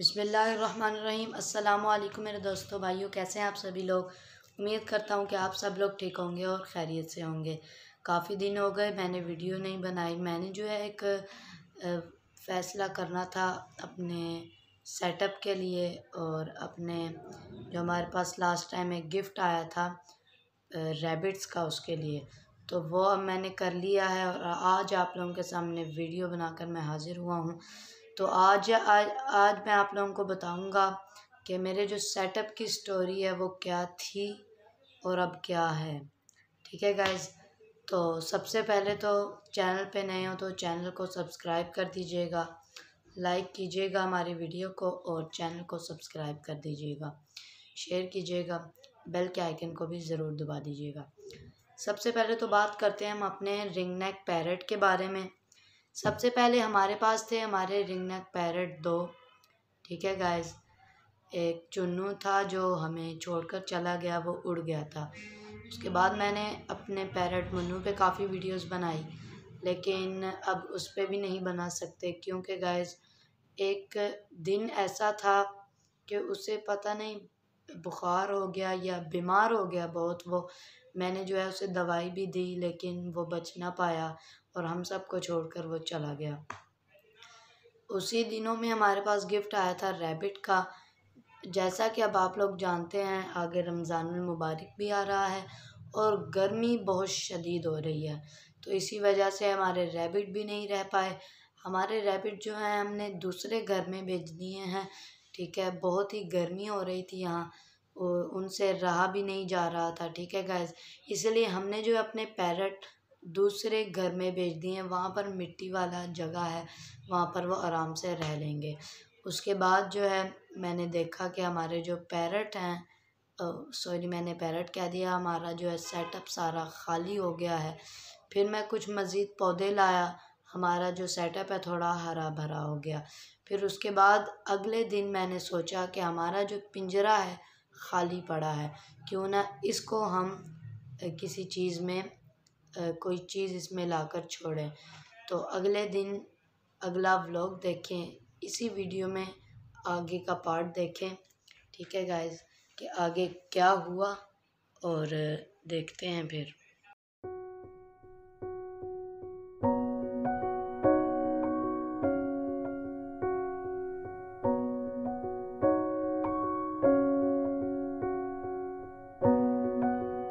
बिसमीम् अल्लाम मेरे दोस्तों भाइयों कैसे हैं आप सभी लोग उम्मीद करता हूँ कि आप सब लोग ठीक होंगे और खैरियत से होंगे काफ़ी दिन हो गए मैंने वीडियो नहीं बनाई मैंने जो है एक फ़ैसला करना था अपने सेटअप के लिए और अपने जो हमारे पास लास्ट टाइम एक गिफ़्ट आया था रेबिट्स का उसके लिए तो वो अब मैंने कर लिया है और आज आप लोगों के सामने वीडियो बनाकर मैं हाज़िर हुआ हूँ तो आज आज आज मैं आप लोगों को बताऊंगा कि मेरे जो सेटअप की स्टोरी है वो क्या थी और अब क्या है ठीक है गाइज तो सबसे पहले तो चैनल पे नए हो तो चैनल को सब्सक्राइब कर दीजिएगा लाइक कीजिएगा हमारी वीडियो को और चैनल को सब्सक्राइब कर दीजिएगा शेयर कीजिएगा बेल के आइकन को भी ज़रूर दबा दीजिएगा सबसे पहले तो बात करते हैं हम अपने रिंग नेक पैरट के बारे में सबसे पहले हमारे पास थे हमारे रिंगनक पैरट दो ठीक है गाइस एक चुन्नू था जो हमें छोड़कर चला गया वो उड़ गया था उसके बाद मैंने अपने पैरट मुन्नू पे काफ़ी वीडियोस बनाई लेकिन अब उस पर भी नहीं बना सकते क्योंकि गाइस एक दिन ऐसा था कि उसे पता नहीं बुखार हो गया या बीमार हो गया बहुत वो मैंने जो है उसे दवाई भी दी लेकिन वो बच ना पाया और हम सबको छोड़कर वो चला गया उसी दिनों में हमारे पास गिफ्ट आया था रैबिट का जैसा कि अब आप लोग जानते हैं आगे रमज़ान मुबारक भी आ रहा है और गर्मी बहुत शदीद हो रही है तो इसी वजह से हमारे रैबिट भी नहीं रह पाए हमारे रैबिट जो हैं हमने दूसरे घर में भेज दिए हैं ठीक है बहुत ही गर्मी हो रही थी यहाँ उनसे रहा भी नहीं जा रहा था ठीक है गैस इसलिए हमने जो अपने पैरट दूसरे घर में भेज दिए हैं वहाँ पर मिट्टी वाला जगह है वहाँ पर वो आराम से रह लेंगे उसके बाद जो है मैंने देखा कि हमारे जो पैरट हैं सॉरी मैंने पैरट कह दिया हमारा जो है सेटअप सारा खाली हो गया है फिर मैं कुछ मज़ीद पौधे लाया हमारा जो सेटअप है थोड़ा हरा भरा हो गया फिर उसके बाद अगले दिन मैंने सोचा कि हमारा जो पिंजरा है खाली पड़ा है क्यों ना इसको हम किसी चीज़ में कोई चीज़ इसमें लाकर छोड़ें तो अगले दिन अगला व्लॉग देखें इसी वीडियो में आगे का पार्ट देखें ठीक है गाइस कि आगे क्या हुआ और देखते हैं फिर